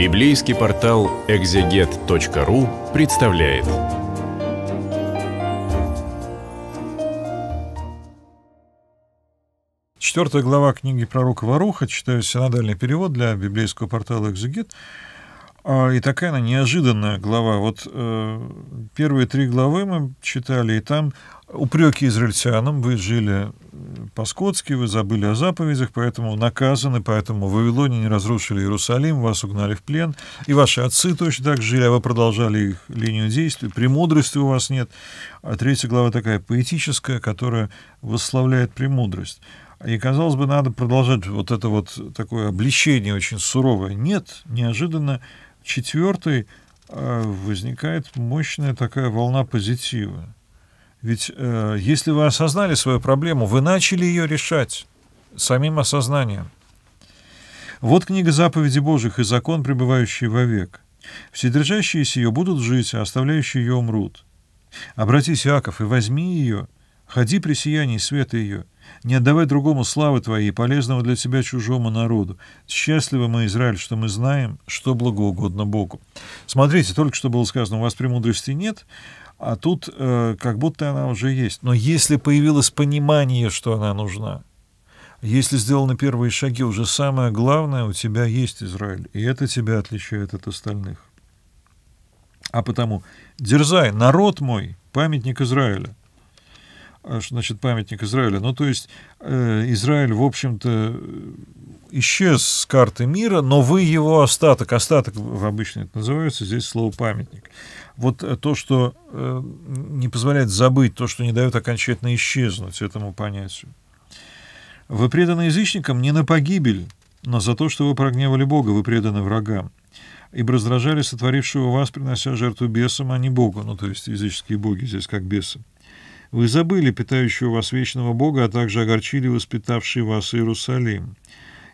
Библейский портал экзегет.ру представляет. Четвертая глава книги пророка Варуха, читаю синодальный перевод для библейского портала «Экзегет». А, и такая она неожиданная глава. Вот э, первые три главы мы читали, и там упреки израильтянам. Вы жили по-скотски, вы забыли о заповедях, поэтому наказаны, поэтому в Вавилоне не разрушили Иерусалим, вас угнали в плен, и ваши отцы точно так жили, а вы продолжали их линию действий, премудрости у вас нет. А третья глава такая поэтическая, которая восславляет премудрость. И, казалось бы, надо продолжать вот это вот такое обличение очень суровое. Нет, неожиданно четвертой а, возникает мощная такая волна позитива. Ведь э, если вы осознали свою проблему, вы начали ее решать самим осознанием. Вот книга заповеди Божьих и закон, пребывающий вовек. Вседержащиеся ее будут жить, а оставляющие ее умрут. Обратись, Иаков, и возьми ее — Ходи при сиянии света ее, не отдавай другому славы твоей полезного для тебя чужому народу. Счастливы мы, Израиль, что мы знаем, что благоугодно Богу. Смотрите, только что было сказано, у вас премудрости нет, а тут э, как будто она уже есть. Но если появилось понимание, что она нужна, если сделаны первые шаги, уже самое главное у тебя есть Израиль, и это тебя отличает от остальных. А потому дерзай, народ мой, памятник Израиля. Э, значит, памятник Израиля. Ну, то есть э, Израиль, в общем-то, исчез с карты мира, но вы его остаток, остаток в обычно это называется, здесь слово памятник. Вот э, то, что не позволяет забыть, то, что не дает окончательно исчезнуть этому понятию. Вы преданы язычникам не на погибель, но за то, что вы прогневали Бога, вы преданы врагам. Ибо раздражали сотворившего вас, принося жертву бесам, а не Богу. Ну, то есть языческие боги здесь как бесы. Вы забыли питающего вас вечного Бога, а также огорчили воспитавший вас Иерусалим.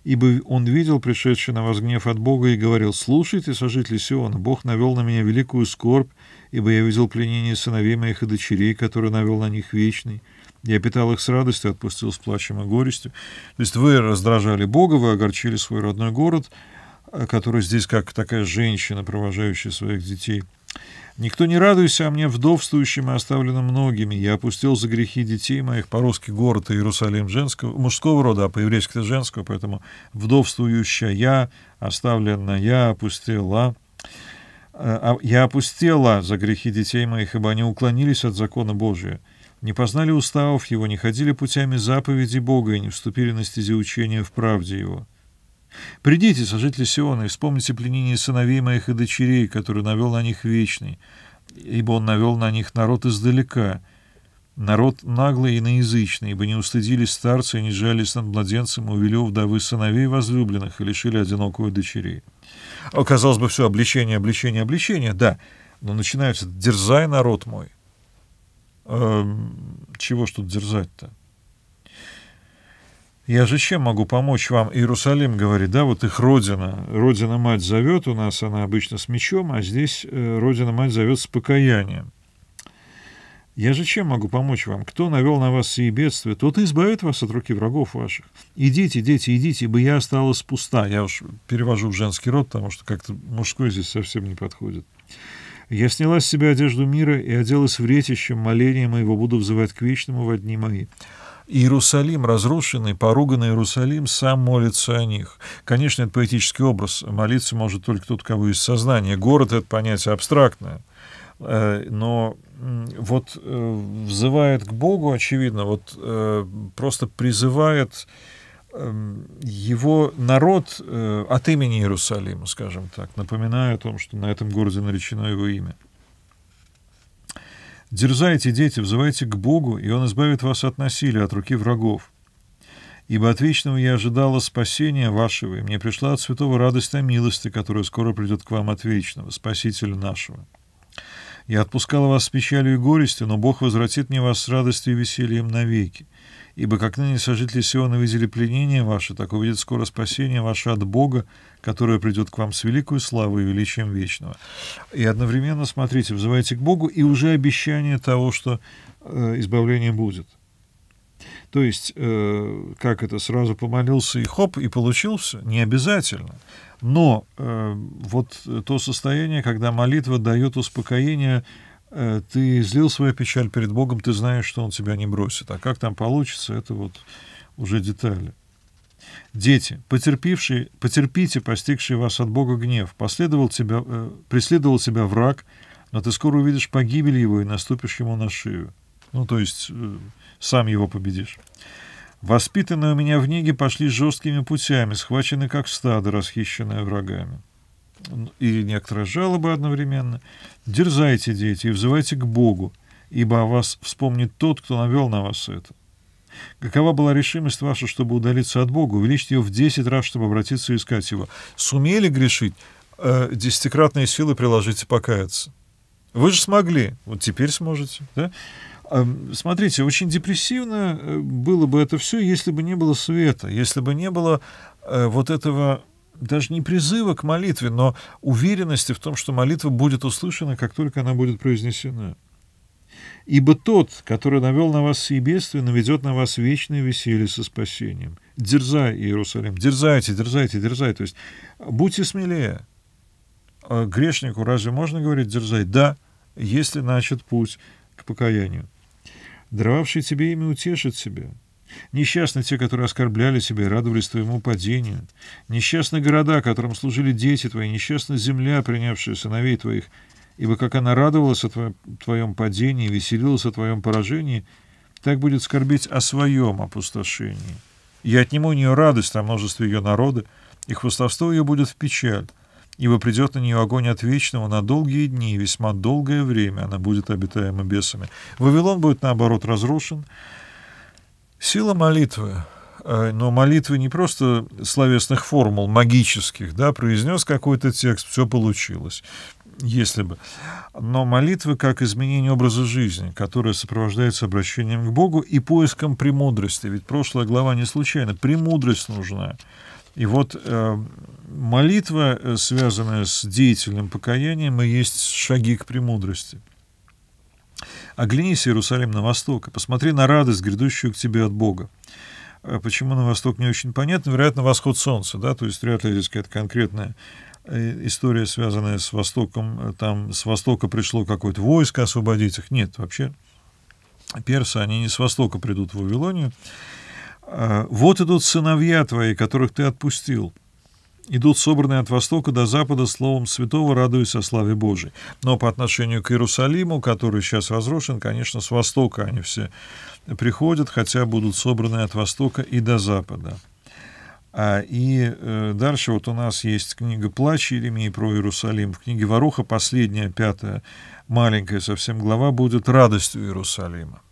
Ибо он видел пришедший на вас гнев от Бога и говорил, «Слушайте, сожители Сиона, Бог навел на меня великую скорбь, ибо я видел пленение сыновей моих и дочерей, которые навел на них вечный». Я питал их с радостью, отпустил с плачем и горестью. То есть вы раздражали Бога, вы огорчили свой родной город, который здесь как такая женщина, провожающая своих детей – Никто не радуйся, о а мне вдовствующим и оставлено многими. Я опустил за грехи детей моих по-русски город Иерусалим женского, мужского рода, а по-еврейски женского, поэтому вдовствующая я, оставленная я, опустила. Э, а я опустила за грехи детей моих, ибо они уклонились от закона Божия. Не познали уставов его, не ходили путями заповеди Бога и не вступили на стези учения в правде его. Придите, сожители Сиона, и вспомните пленение сыновей моих и дочерей, которые навел на них Вечный, ибо он навел на них народ издалека, народ наглый и наязычный, ибо не устыдили старцы, и не жались над младенцем и увели у вдовы сыновей возлюбленных и лишили одинокую дочерей. Оказалось бы, все обличение, обличение, обличение, да, но начинается «дерзай, народ мой». Э, чего ж тут дерзать-то? Я же чем могу помочь вам? Иерусалим говорит, да, вот их родина. Родина-мать зовет, у нас она обычно с мечом, а здесь э, родина-мать зовет с покаянием. Я же чем могу помочь вам? Кто навел на вас сие бедствия, тот избавит вас от руки врагов ваших. Идите, дети, идите, ибо я осталась пуста. Я уж перевожу в женский род, потому что как-то мужской здесь совсем не подходит. Я сняла с себя одежду мира и оделась в ретище, молением моего буду взывать к вечному во дни мои. Иерусалим разрушенный, поруганный Иерусалим сам молится о них. Конечно, это поэтический образ. Молиться может только тот, кого есть сознание. Город — это понятие абстрактное. Э, но вот э, взывает к Богу, очевидно, вот э, просто призывает эм, его народ от имени Иерусалима, скажем так, напоминая о том, что на этом городе наречено его имя. Дерзайте, дети, взывайте к Богу, и Он избавит вас от насилия, от руки врагов. Ибо от вечного я ожидала спасения вашего, и мне пришла от святого радость о милости, которая скоро придет к вам от вечного, Спасителя нашего. Я отпускала вас с печалью и горестью, но Бог возвратит мне вас с радостью и весельем навеки. Ибо как ныне сожители Сиона видели пленение ваше, так увидят скоро спасение ваше от Бога, которое придет к вам с великой славой и величием вечного. И одновременно, смотрите, взывайте к Богу и уже обещание того, что э, избавление будет. То есть, э, как это, сразу помолился и хоп, и получился? Не обязательно. Но э, вот то состояние, когда молитва дает успокоение Э, ты излил свою печаль перед Богом, ты знаешь, что Он тебя не бросит. А как там получится, это вот уже детали. Дети, потерпившие, потерпите, постигший вас от Бога гнев. Последовал тебя, э, преследовал тебя враг, но ты скоро увидишь погибель его и наступишь ему на шею. Ну, то есть, э, сам его победишь. Воспитанные у меня в неге пошли жесткими путями, схвачены как стадо, расхищенное врагами и некоторые жалобы одновременно. «Дерзайте, дети, и взывайте к Богу, ибо о вас вспомнит тот, кто навел на вас это». Какова была решимость ваша, чтобы удалиться от Бога? увеличьте ее в 10 раз, чтобы обратиться и искать его. Сумели грешить? Э, десятикратные силы приложите покаяться. Вы же смогли, вот теперь сможете. Да? Смотрите, очень депрессивно э, было бы это все, если бы не было света, если бы не было э, вот этого даже не призыва к молитве, но уверенности в том, что молитва будет услышана, как только она будет произнесена. «Ибо тот, который навел на вас сие бедствие, наведет на вас вечное веселье со спасением. Дерзай, Иерусалим, дерзайте, дерзайте, дерзай. То есть будьте смелее. А грешнику разве можно говорить дерзай? Да, если начат путь к покаянию. Даровавший тебе имя утешит тебя. Несчастны те, которые оскорбляли тебя и радовались твоему падению. Несчастны города, которым служили дети твои. Несчастна земля, принявшая сыновей твоих. Ибо как она радовалась о твоем, падении, веселилась о твоем поражении, так будет скорбеть о своем опустошении. Я отниму у нее радость о множестве ее народа, и хвостовство ее будет в печаль, ибо придет на нее огонь от вечного на долгие дни, весьма долгое время она будет обитаема бесами. Вавилон будет, наоборот, разрушен, Сила молитвы, э, но молитвы не просто словесных формул, магических, да, произнес какой-то текст, все получилось, если бы. Но молитвы как изменение образа жизни, которое сопровождается обращением к Богу и поиском премудрости, ведь прошлая глава не случайно, премудрость нужна. И вот э, молитва, э, связанная с деятельным покаянием, и есть шаги к премудрости. Оглянись, Иерусалим, на восток, и посмотри на радость, грядущую к тебе от Бога. Э, почему на восток, не очень понятно. Вероятно, восход солнца, да, то есть вряд ли здесь какая-то конкретная э, история, связанная с Востоком, э, там с Востока пришло какое-то войско освободить их. Нет, вообще персы, они не с Востока придут в Вавилонию. Вот идут сыновья твои, которых ты отпустил — идут собранные от востока до запада словом святого, радуясь о славе Божией. Но по отношению к Иерусалиму, который сейчас разрушен, конечно, с востока они все приходят, хотя будут собраны от востока и до запада. А, и э, дальше вот у нас есть книга «Плач Еремии» про Иерусалим. В книге «Варуха» последняя, пятая, маленькая совсем глава будет «Радостью Иерусалима».